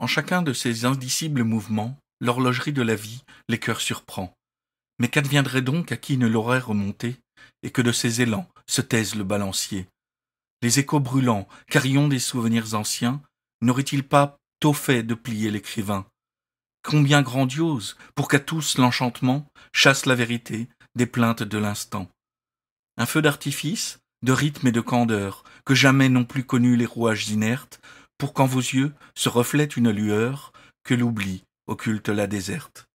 En chacun de ces indicibles mouvements, l'horlogerie de la vie les cœurs surprend. Mais qu'adviendrait donc à qui ne l'aurait remonté, et que de ces élans se taise le balancier Les échos brûlants, carillons des souvenirs anciens, nauraient il pas tôt fait de plier l'écrivain Combien grandiose, pour qu'à tous l'enchantement chasse la vérité des plaintes de l'instant. Un feu d'artifice, de rythme et de candeur, que jamais n'ont plus connu les rouages inertes, pour qu'en vos yeux se reflète une lueur que l'oubli occulte la déserte.